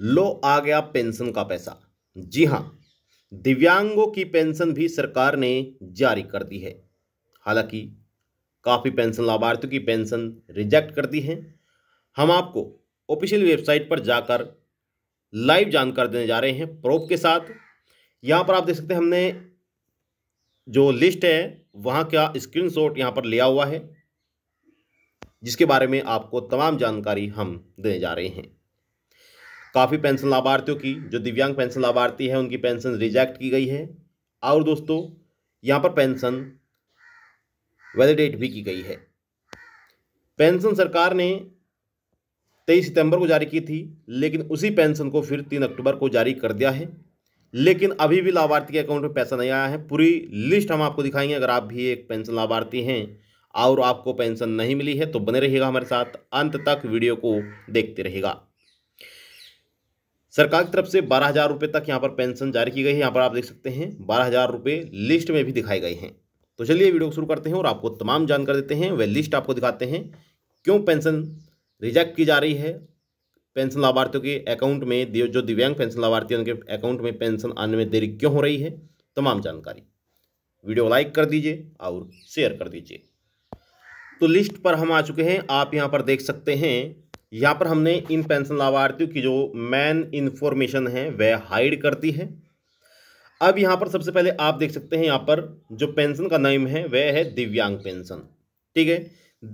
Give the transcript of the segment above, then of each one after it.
लो आ गया पेंशन का पैसा जी हाँ दिव्यांगों की पेंशन भी सरकार ने जारी कर दी है हालांकि काफ़ी पेंशन लाभार्थियों की पेंशन रिजेक्ट कर दी है हम आपको ऑफिशियल वेबसाइट पर जाकर लाइव जानकारी देने जा रहे हैं प्रोप के साथ यहाँ पर आप देख सकते हैं हमने जो लिस्ट है वहाँ का स्क्रीनशॉट यहाँ पर लिया हुआ है जिसके बारे में आपको तमाम जानकारी हम देने जा रहे हैं काफ़ी पेंशन लाभार्थियों की जो दिव्यांग पेंशन लाभार्थी हैं उनकी पेंशन रिजेक्ट की गई है और दोस्तों यहाँ पर पेंशन वैलिडेट भी की गई है पेंशन सरकार ने तेईस सितंबर को जारी की थी लेकिन उसी पेंशन को फिर तीन अक्टूबर को जारी कर दिया है लेकिन अभी भी लाभार्थी के अकाउंट में पैसा नहीं आया है पूरी लिस्ट हम आपको दिखाएंगे अगर आप भी एक पेंशन लाभार्थी हैं और आपको पेंशन नहीं मिली है तो बने रहिएगा हमारे साथ अंत तक वीडियो को देखते रहेगा सरकार की तरफ से बारह हज़ार रुपये तक यहाँ पर पेंशन जारी की गई है यहाँ पर आप देख सकते हैं बारह हज़ार रुपये लिस्ट में भी दिखाई गए हैं तो चलिए वीडियो को शुरू करते हैं और आपको तमाम जानकारी देते हैं वह लिस्ट आपको दिखाते हैं क्यों पेंशन रिजेक्ट की जा रही है पेंशन लाभार्थियों के अकाउंट में जो दिव्यांग पेंशन लाभार्थी उनके अकाउंट में पेंशन आने में देरी क्यों हो रही है तमाम जानकारी वीडियो लाइक कर दीजिए और शेयर कर दीजिए तो लिस्ट पर हम आ चुके हैं आप यहाँ पर देख सकते हैं यहाँ पर हमने इन पेंशन लाभार्थियों की जो मैन इन्फॉर्मेशन है वह हाइड करती है अब यहाँ पर सबसे पहले आप देख सकते हैं यहाँ पर जो पेंशन का नाम है वह है दिव्यांग पेंशन ठीक है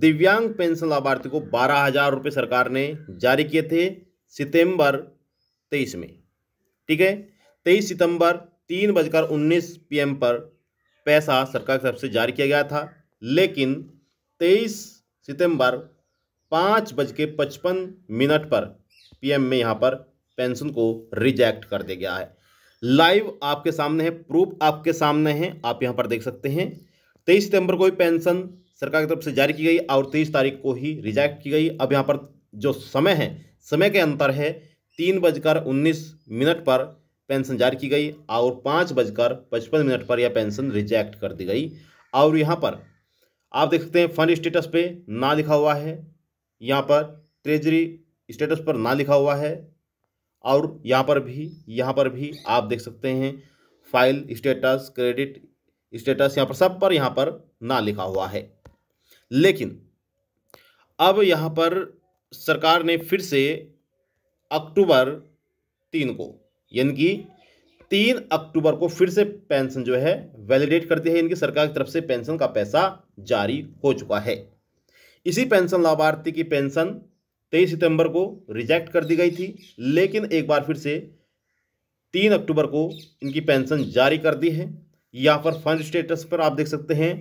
दिव्यांग पेंशन लाभार्थी को बारह हजार रुपये सरकार ने जारी किए थे सितंबर तेईस में ठीक है तेईस सितंबर तीन बजकर उन्नीस पी पर पैसा सरकार की तरफ से जारी किया गया था लेकिन तेईस सितंबर पाँच बज के पचपन मिनट पर पीएम में यहाँ पर पेंशन को रिजेक्ट कर दिया गया है लाइव आपके सामने है प्रूफ आपके सामने है आप यहाँ पर देख सकते हैं तेईस सितंबर को ही पेंशन सरकार की तरफ से जारी की गई और तेईस तारीख को ही रिजेक्ट की गई अब यहाँ पर जो समय है समय के अंतर है तीन बजकर उन्नीस मिनट पर पेंशन जारी की गई और पाँच बजकर पचपन मिनट पर यह पेंशन रिजेक्ट कर दी गई और यहाँ पर आप देख सकते हैं फंड स्टेटस पे ना लिखा हुआ है यहाँ पर ट्रेजरी स्टेटस पर ना लिखा हुआ है और यहाँ पर भी यहाँ पर भी आप देख सकते हैं फाइल स्टेटस क्रेडिट स्टेटस यहाँ पर सब पर यहाँ पर ना लिखा हुआ है लेकिन अब यहाँ पर सरकार ने फिर से अक्टूबर तीन को यानी कि तीन अक्टूबर को फिर से पेंशन जो है वैलिडेट करती है इनकी सरकार की तरफ से पेंशन का पैसा जारी हो चुका है इसी पेंशन लाभार्थी की पेंशन 23 सितंबर को रिजेक्ट कर दी गई थी लेकिन एक बार फिर से 3 अक्टूबर को इनकी पेंशन जारी कर दी है यहाँ पर फंड स्टेटस पर आप देख सकते हैं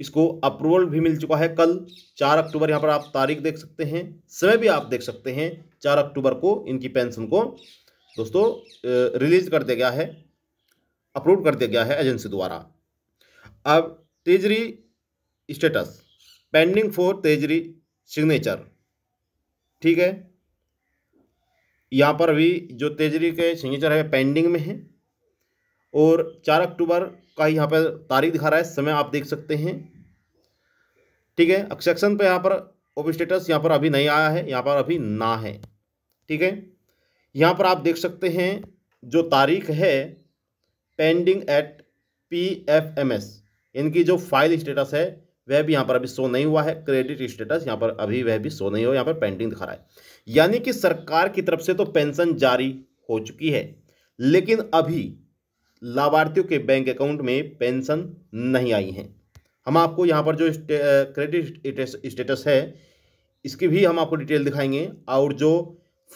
इसको अप्रूवल भी मिल चुका है कल चार अक्टूबर यहाँ पर आप तारीख देख सकते हैं समय भी आप देख सकते हैं चार अक्टूबर को इनकी पेंशन को दोस्तों रिलीज कर दिया गया है अप्रूव कर दिया गया है एजेंसी द्वारा अब treasury status pending for treasury signature ठीक है यहाँ पर अभी जो तेजरी के सिग्नेचर है पेंडिंग में है और चार अक्टूबर का यहाँ पर तारीख दिखा रहा है समय आप देख सकते हैं ठीक है एक्सेक्शन पे यहाँ पर ओप स्टेटस यहाँ पर अभी नहीं आया है यहाँ पर अभी ना है ठीक है यहाँ पर आप देख सकते हैं जो तारीख है pending at P F M S इनकी जो फाइल स्टेटस है वह भी यहाँ पर अभी शो नहीं हुआ है क्रेडिट स्टेटस यहाँ पर अभी वह भी शो नहीं हो यहाँ पर पेंडिंग दिखा रहा है यानी कि सरकार की तरफ से तो पेंशन जारी हो चुकी है लेकिन अभी लाभार्थियों के बैंक अकाउंट में पेंशन नहीं आई है हम आपको यहाँ पर जो क्रेडिट स्टेटस है इसकी भी हम आपको डिटेल दिखाएंगे और जो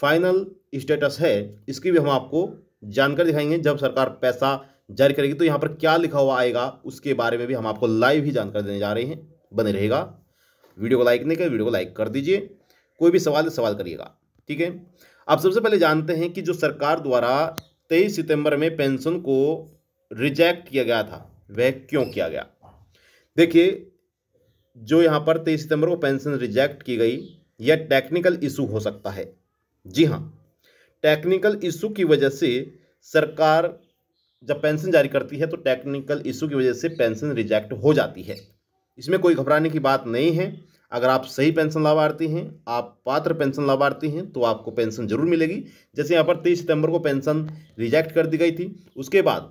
फाइनल स्टेटस है इसकी भी हम आपको जानकारी दिखाएंगे जब सरकार पैसा जारी करेगी तो यहाँ पर क्या लिखा हुआ आएगा उसके बारे में भी हम आपको लाइव ही जानकारी देने जा रहे हैं बने रहेगा वीडियो को लाइक नहीं करें वीडियो को लाइक कर दीजिए कोई भी सवाल सवाल करिएगा ठीक है आप सबसे पहले जानते हैं कि जो सरकार द्वारा तेईस सितंबर में पेंशन को रिजेक्ट किया गया था वह क्यों किया गया देखिए जो यहाँ पर तेईस सितंबर को पेंशन रिजेक्ट की गई यह टेक्निकल इशू हो सकता है जी हाँ टेक्निकल इशू की वजह से सरकार जब पेंशन जारी करती है तो टेक्निकल इशू की वजह से पेंशन रिजेक्ट हो जाती है इसमें कोई घबराने की बात नहीं है अगर आप सही पेंशन लाभार्थी हैं आप पात्र पेंशन लाभार्थी हैं तो आपको पेंशन जरूर मिलेगी जैसे यहाँ पर तेईस सितंबर को पेंशन रिजेक्ट कर दी गई थी उसके बाद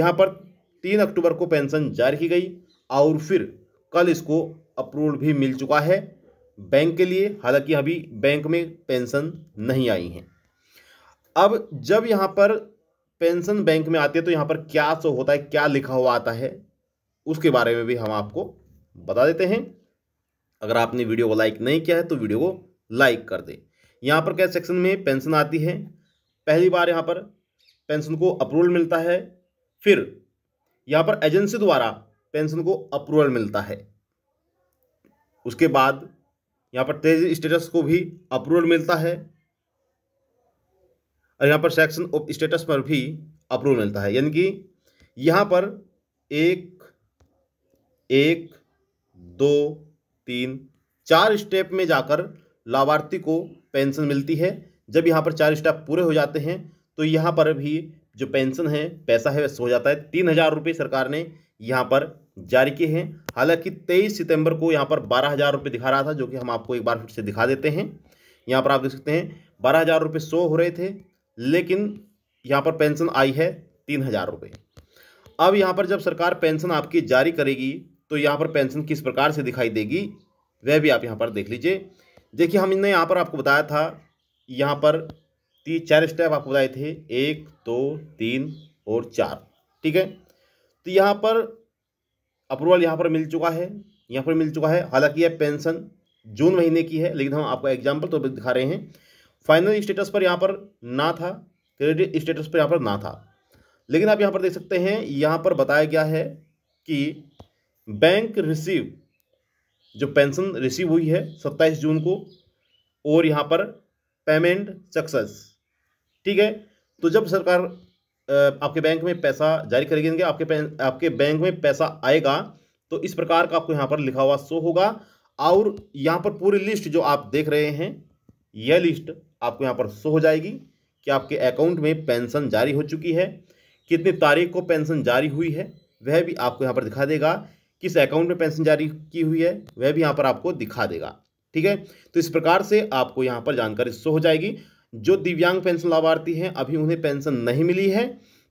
यहाँ पर तीन अक्टूबर को पेंशन जारी की गई और फिर कल इसको अप्रूवल भी मिल चुका है बैंक के लिए हालांकि अभी बैंक में पेंशन नहीं आई है अब जब यहाँ पर पेंशन बैंक में आती है तो यहाँ पर क्या शो होता है क्या लिखा हुआ आता है उसके बारे में भी हम आपको बता देते हैं अगर आपने वीडियो को लाइक नहीं किया है तो वीडियो को लाइक कर दे यहाँ पर क्या सेक्शन में पेंशन आती है पहली बार यहाँ पर पेंशन को अप्रूवल मिलता है फिर यहाँ पर एजेंसी द्वारा पेंशन को अप्रूवल मिलता है उसके बाद यहाँ पर तेज स्टेटस को भी अप्रूवल मिलता है और यहाँ पर सेक्शन ऑफ स्टेटस पर भी अप्रूवल मिलता है यानी कि यहाँ पर एक एक दो तीन चार स्टेप में जाकर लाभार्थी को पेंशन मिलती है जब यहाँ पर चार स्टेप पूरे हो जाते हैं तो यहाँ पर भी जो पेंशन है पैसा है वैसे हो जाता है तीन हज़ार रुपये सरकार ने यहाँ पर जारी किए हैं हालांकि तेईस सितंबर को यहाँ पर बारह हज़ार रुपये दिखा रहा था जो कि हम आपको एक बार फिर से दिखा देते हैं यहाँ पर आप देख सकते हैं बारह हज़ार रुपये शो हो रहे थे लेकिन यहाँ पर पेंशन आई है तीन हज़ार रुपये अब यहाँ पर जब सरकार पेंशन आपकी जारी करेगी तो यहाँ पर पेंशन किस प्रकार से दिखाई देगी वह भी आप यहाँ पर देख लीजिए देखिए हमने यहाँ पर आपको बताया था यहाँ पर तीन चार स्टेप आपको बताए थे एक दो तीन और चार ठीक है तो यहाँ पर अप्रूवल यहाँ पर मिल चुका है यहाँ पर मिल चुका है हालांकि यह पेंशन जून महीने की है लेकिन हम आपको एग्जाम्पल तौर तो पर दिखा रहे हैं फाइनल स्टेटस पर यहाँ पर ना था क्रेडिट स्टेटस पर यहाँ पर ना था लेकिन आप यहाँ पर देख सकते हैं यहाँ पर बताया गया है कि बैंक रिसीव जो पेंशन रिसीव हुई है सत्ताईस जून को और यहाँ पर पेमेंट सक्सेस ठीक है तो जब सरकार आपके बैंक में पैसा जारी करेगी आपके आपके बैंक में पैसा आएगा तो इस प्रकार का आपको यहाँ पर लिखा हुआ शो होगा और यहाँ पर पूरी लिस्ट जो आप देख रहे हैं यह लिस्ट आपको यहाँ पर शो हो जाएगी कि आपके अकाउंट में पेंशन जारी हो चुकी है कितनी तारीख को पेंशन जारी हुई है वह भी आपको यहाँ पर दिखा देगा किस अकाउंट में पेंशन जारी की हुई है वह भी यहाँ पर आपको दिखा देगा ठीक है तो इस प्रकार से आपको यहाँ पर जानकारी शो हो जाएगी जो दिव्यांग पेंशन लाभार्थी हैं अभी उन्हें पेंशन नहीं मिली है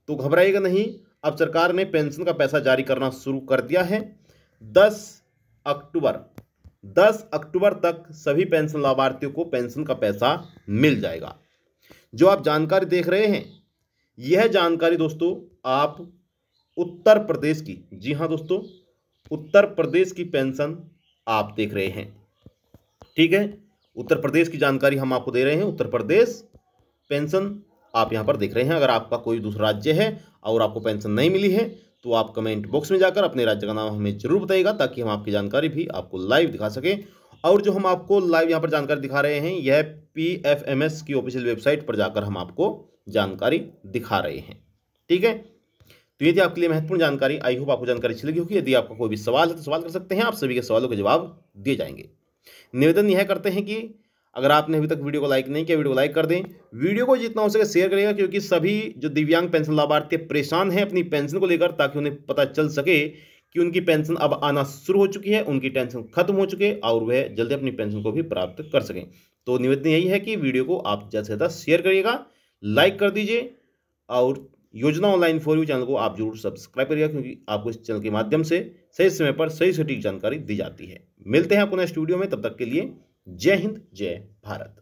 तो घबराइएगा नहीं अब सरकार ने पेंशन का पैसा जारी करना शुरू कर दिया है दस अक्टूबर 10 अक्टूबर तक सभी पेंशन लाभार्थियों को पेंशन का पैसा मिल जाएगा जो आप जानकारी देख रहे हैं यह जानकारी दोस्तों आप उत्तर प्रदेश की जी हां दोस्तों उत्तर प्रदेश की पेंशन आप देख रहे हैं ठीक है उत्तर प्रदेश की जानकारी हम आपको दे रहे हैं उत्तर प्रदेश पेंशन आप यहां पर देख रहे हैं अगर आपका कोई दूसरा राज्य है और आपको पेंशन नहीं मिली है तो आप कमेंट बॉक्स में जाकर अपने राज्य का नाम हमें जरूर बताइएगा ताकि हम आपकी जानकारी भी आपको लाइव दिखा सकें और जो हम आपको लाइव यहाँ पर जानकारी दिखा रहे हैं यह पी एफ एम एस की ऑफिशियल वेबसाइट पर जाकर हम आपको जानकारी दिखा रहे हैं ठीक है तो ये थी आपके लिए महत्वपूर्ण जानकारी आई होप आपको जानकारी अच्छी लगी होगी यदि आपका कोई भी सवाल है तो सवाल कर सकते हैं आप सभी के सवालों के जवाब दिए जाएंगे निवेदन यह करते हैं कि अगर आपने अभी तक वीडियो को लाइक नहीं किया वीडियो को लाइक कर दें वीडियो को जितना हो सके शेयर करेगा क्योंकि सभी जो दिव्यांग पेंशन लाभार्थी परेशान हैं अपनी पेंशन को लेकर ताकि उन्हें पता चल सके कि उनकी पेंशन अब आना शुरू हो चुकी है उनकी टेंशन खत्म हो चुके और वह जल्दी अपनी पेंशन को भी प्राप्त कर सकें तो निवेदन यही है कि वीडियो को आप ज़्यादा से ज़्यादा शेयर करिएगा लाइक कर दीजिए और योजना ऑनलाइन फॉर यू चैनल को आप जरूर सब्सक्राइब करिएगा क्योंकि आपको इस चैनल के माध्यम से सही समय पर सही सटीक जानकारी दी जाती है मिलते हैं आपको नेक्स्ट वीडियो में तब तक के लिए जय हिंद जय भारत